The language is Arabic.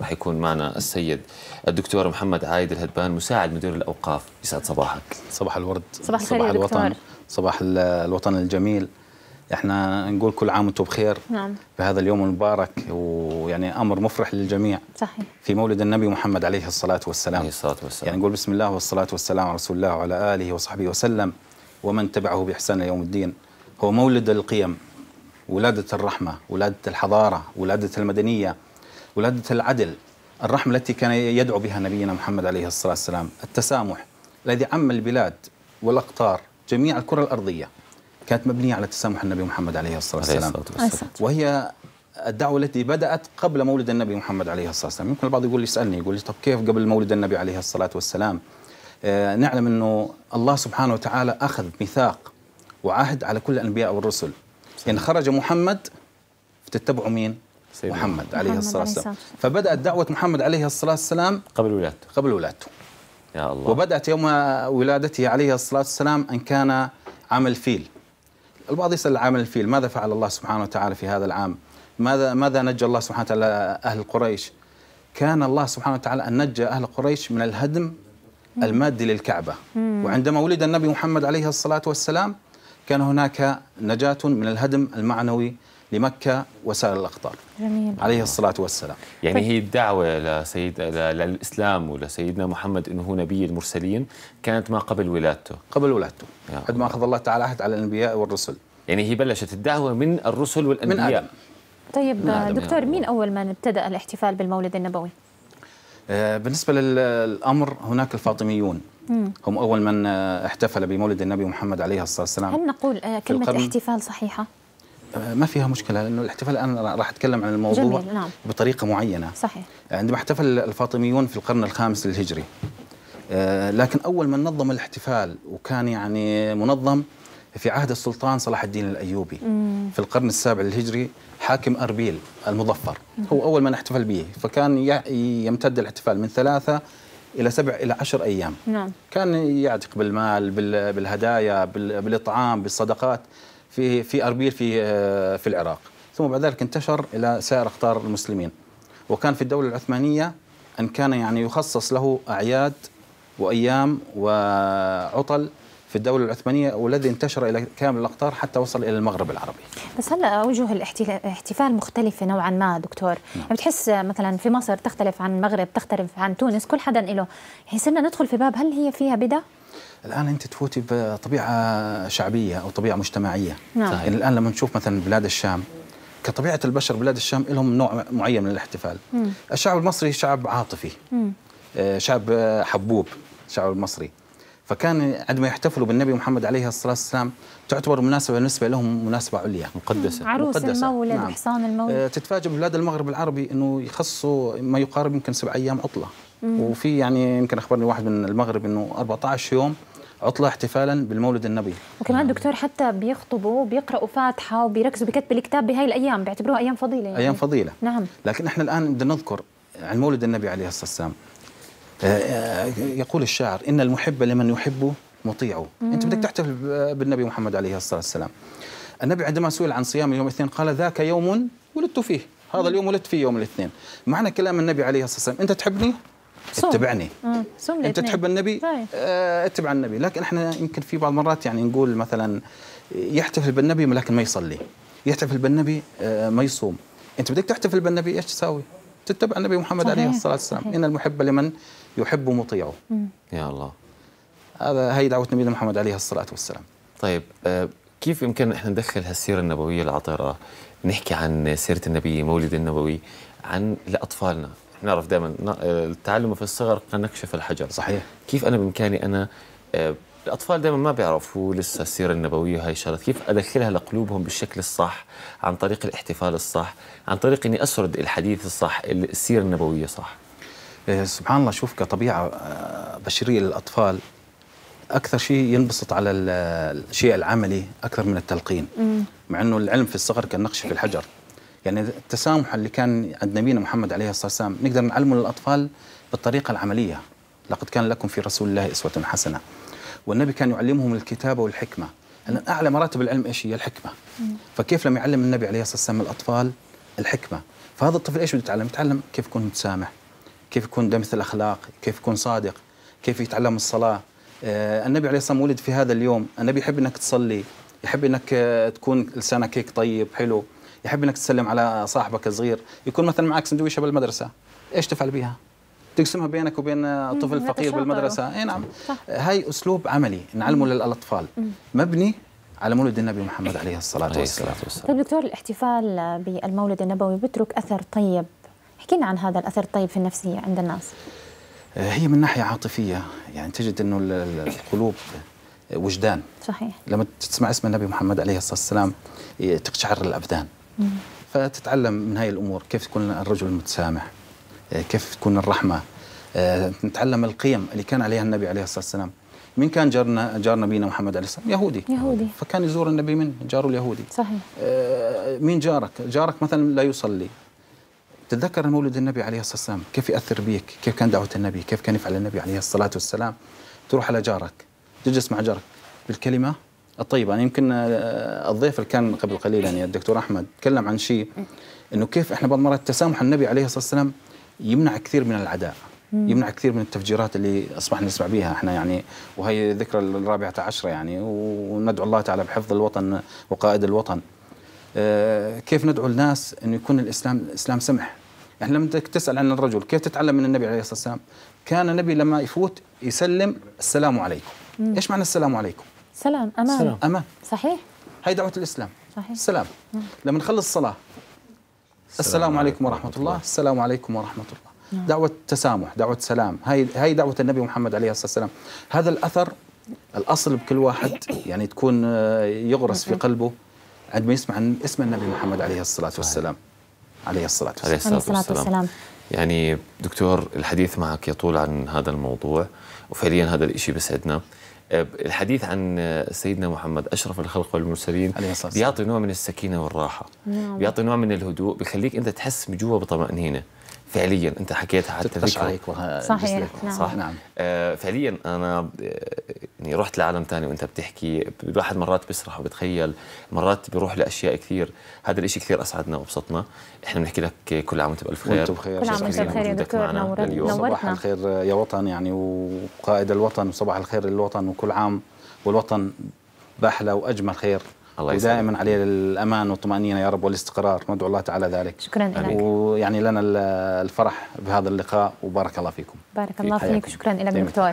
رح يكون معنا السيد الدكتور محمد عايد الهدبان مساعد مدير الاوقاف يسعد صباحك صباح الورد صباح الخير صباح الوطن صباح الوطن الجميل احنا نقول كل عام وانتم بخير نعم بهذا اليوم المبارك ويعني امر مفرح للجميع صحيح في مولد النبي محمد عليه الصلاه والسلام عليه الصلاه والسلام يعني نقول بسم الله والصلاه والسلام على رسول الله وعلى اله وصحبه وسلم ومن تبعه باحسان يوم الدين هو مولد القيم ولاده الرحمه ولاده الحضاره ولاده المدنيه ولادة العدل الرحمة التي كان يدعو بها نبينا محمد عليه الصلاة والسلام التسامح الذي عم البلاد والأقطار جميع الكرة الأرضية كانت مبنية على تسامح النبي محمد عليه الصلاة والسلام وهي الدعوة التي بدأت قبل مولد النبي محمد عليه الصلاة والسلام يمكن البعض يقول يسألني يقول لي طب كيف قبل مولد النبي عليه الصلاة والسلام آه، نعلم أنه الله سبحانه وتعالى أخذ ميثاق وعهد على كل الأنبياء والرسل إن خرج محمد تتبعوا مين محمد, محمد عليه الصلاة والسلام فبدأت دعوة محمد عليه الصلاة والسلام قبل ولادته قبل ولادته يا الله وبدأت يوم ولادته عليه الصلاة والسلام أن كان عام الفيل البعض يسأل عام الفيل ماذا فعل الله سبحانه وتعالى في هذا العام ماذا ماذا نجى الله سبحانه وتعالى أهل قريش كان الله سبحانه وتعالى أن نجى أهل قريش من الهدم المادي للكعبة وعندما ولد النبي محمد عليه الصلاة والسلام كان هناك نجاة من الهدم المعنوي لمكة وسائر الأقطار جميل. عليه الصلاة والسلام يعني طيب. هي الدعوة لسيد للإسلام ولسيدنا محمد أنه هو نبي المرسلين كانت ما قبل ولادته قبل ولادته قد ما أخذ الله تعالى عهد على الأنبياء والرسل يعني هي بلشت الدعوة من الرسل والأنبياء من آدم. طيب من دكتور مين أول من ابتدأ الاحتفال بالمولد النبوي؟ آه، بالنسبة للأمر هناك الفاطميون هم أول من آه، احتفل بمولد النبي محمد عليه الصلاة والسلام هل نقول آه، كلمة احتفال صحيحة؟ ما فيها مشكله لانه الاحتفال الان راح اتكلم عن الموضوع جميل. نعم. بطريقه معينه صحيح عندما احتفل الفاطميون في القرن الخامس للهجري آه، لكن اول من نظم الاحتفال وكان يعني منظم في عهد السلطان صلاح الدين الايوبي مم. في القرن السابع للهجري حاكم اربيل المظفر مم. هو اول من احتفل به فكان يمتد الاحتفال من ثلاثه الى سبع الى عشر ايام نعم. كان يعتق بالمال بالهدايا بالاطعام بالصدقات في في اربيل في آه، في العراق ثم بعد ذلك انتشر الى سائر اقطار المسلمين وكان في الدوله العثمانيه ان كان يعني يخصص له اعياد وايام وعطل في الدولة العثمانية والذي انتشر إلى كامل الأقطار حتى وصل إلى المغرب العربي بس هلأ أوجه الاحتفال مختلفة نوعا ما دكتور نعم. يعني بتحس مثلا في مصر تختلف عن المغرب تختلف عن تونس كل حدا له يعني صرنا ندخل في باب هل هي فيها بدأ؟ الان انت تفوتي بطبيعه شعبيه او طبيعه مجتمعيه نعم. يعني الان لما نشوف مثلا بلاد الشام كطبيعه البشر بلاد الشام لهم نوع معين من الاحتفال مم. الشعب المصري شعب عاطفي مم. آه، شعب حبوب الشعب المصري فكان عندما يحتفلوا بالنبي محمد عليه الصلاة والسلام تعتبر مناسبة بالنسبة لهم مناسبة عليا مقدسة عروس مقدسة. المولد نعم. حصان المولد آه، تتفاجئ بلاد المغرب العربي أنه يخصوا ما يقارب يمكن سبع أيام عطلة مم. وفي يعني يمكن أخبرني واحد من المغرب أنه 14 يوم عطلة احتفالا بالمولد النبي وكمان دكتور حتى بيخطبوا بيقرأوا فاتحة وبيركزوا بكتب الكتاب بهاي الأيام بيعتبروها أيام فضيلة يعني. أيام فضيلة نعم لكن احنا الآن بدنا نذكر عن مولد النبي عليه الصلاة والسلام آه، آه، يقول الشاعر إن المحب لمن يحب مطيعه أنت بدك تحتفل بالنبي محمد عليه الصلاة والسلام النبي عندما سئل عن صيام يوم الاثنين قال ذاك يوم ولدت فيه هذا اليوم ولدت فيه يوم الاثنين معنى كلام النبي عليه الصلاة والسلام أنت تحبني صوم. اتبعني صوم انت تحب النبي طيب. اه اتبع النبي لكن احنا يمكن في بعض المرات يعني نقول مثلا يحتفل بالنبي لكن ما يصلي يحتفل بالنبي اه ما يصوم انت بدك تحتفل بالنبي ايش تساوي تتبع النبي محمد صحيح. عليه الصلاه والسلام صحيح. ان المحب لمن يحب مطيعه يا الله هذا هي دعوة نبينا محمد عليه الصلاة والسلام طيب آه، كيف يمكن احنا ندخل هالسيرة النبوية العطرة نحكي عن سيرة النبي مولد النبوي عن لأطفالنا نعرف دائما آه، التعلم في الصغر قد نكشف الحجر صحيح كيف انا بامكاني انا آه، الاطفال دائما ما بيعرفوا لسه السيره النبويه وهي الشغلات كيف ادخلها لقلوبهم بالشكل الصح عن طريق الاحتفال الصح عن طريق اني اسرد الحديث الصح السيره النبويه صح إيه، سبحان الله شوف كطبيعه آه، بشريه للاطفال اكثر شيء ينبسط على الشيء العملي اكثر من التلقين مع انه العلم في الصغر كالنقش في الحجر يعني التسامح اللي كان عند نبينا محمد عليه الصلاه والسلام نقدر نعلمه للاطفال بالطريقه العمليه لقد كان لكم في رسول الله اسوه حسنه والنبي كان يعلمهم الكتابه والحكمه لان اعلى مراتب العلم ايش هي الحكمه فكيف لما يعلم النبي عليه الصلاه والسلام الاطفال الحكمه فهذا الطفل ايش بده يتعلم يتعلم كيف يكون متسامح كيف يكون دمث الأخلاق كيف يكون صادق كيف يتعلم الصلاة آه، النبي عليه الصلاة والسلام ولد في هذا اليوم النبي يحب أنك تصلي يحب أنك آه، تكون لسانك هيك طيب حلو يحب أنك تسلم على صاحبك الصغير يكون مثلا معك سندويشة بالمدرسة إيش تفعل بها؟ تقسمها بينك وبين آه، طفل فقير بالمدرسة اي نعم صح. هاي أسلوب عملي نعلمه للأطفال مبني على مولد النبي محمد عليه الصلاة والسلام طيب دكتور الاحتفال بالمولد النبوي بترك أثر طيب احكي لنا عن هذا الأثر الطيب في النفسية عند الناس آه، هي من ناحية عاطفية يعني تجد أنه القلوب آه، وجدان صحيح لما تسمع اسم النبي محمد عليه الصلاة والسلام تقشعر الأبدان فتتعلم من هاي الأمور كيف تكون الرجل المتسامح آه، كيف تكون الرحمة نتعلم القيم اللي كان عليها النبي عليه الصلاة والسلام من كان جارنا جار نبينا محمد عليه السلام يهودي يهودي فكان يزور النبي من جاره اليهودي صحيح مين جارك جارك مثلا لا يصلي تتذكر مولد النبي عليه الصلاة والسلام كيف يأثر بيك كيف كان دعوة النبي كيف كان يفعل النبي عليه الصلاة والسلام تروح على جارك تجلس مع جارك بالكلمة الطيبة يعني يمكن آه، الضيف اللي كان قبل قليل يعني الدكتور أحمد تكلم عن شيء أنه كيف إحنا بعض المرات تسامح النبي عليه الصلاة والسلام يمنع كثير من العداء يمنع كثير من التفجيرات اللي اصبحنا نسمع بها احنا يعني وهي ذكرى الرابعه عشره يعني وندعو الله تعالى بحفظ الوطن وقائد الوطن آه، كيف ندعو الناس انه يكون الاسلام الاسلام سمح إحنا يعني لما تسال عن الرجل كيف تتعلم من النبي عليه الصلاه والسلام كان النبي لما يفوت يسلم السلام عليكم مم. ايش معنى السلام عليكم سلام امان سلام. امان صحيح هي دعوه الاسلام صحيح السلام مم. لما نخلص الصلاه السلام عليكم ورحمه الله السلام عليكم ورحمه الله نعم. دعوة تسامح دعوة سلام هاي, هاي دعوة النبي محمد عليه الصلاة والسلام هذا الأثر الأصل بكل واحد يعني تكون آه، يغرس في نعم. قلبه قد ما يسمع عن اسم النبي محمد عليه الصلاة والسلام عليه الصلاة والسلام عليه الصلاة والسلام يعني دكتور الحديث معك يطول عن هذا الموضوع وفعليا هذا الإشي بسعدنا الحديث عن سيدنا محمد أشرف الخلق والمرسلين بيعطي نوع من السكينة والراحة نعم. بيعطي نوع من الهدوء بيخليك أنت تحس بجوا بطمأنينة فعليا انت حكيت على التذكر عليك صحيح نعم. صح نعم آه فعليا انا آه، يعني رحت لعالم ثاني وانت بتحكي الواحد مرات بيسرح وبتخيل مرات بيروح لاشياء كثير هذا الشيء كثير اسعدنا وابسطنا احنا بنحكي لك كل عام وانت بالف خير وانت بخير كل عام وانت بخير يا دكتور نورتنا صباح الخير يا وطن يعني وقائد الوطن وصباح الخير للوطن وكل عام والوطن باحلى واجمل خير الله يسلمك ودائما عليه الامان والطمانينه يا رب والاستقرار ندعو الله تعالى ذلك شكرا لك ويعني لنا الفرح بهذا اللقاء وبارك الله فيكم بارك في الله فيك شكرا لك دكتور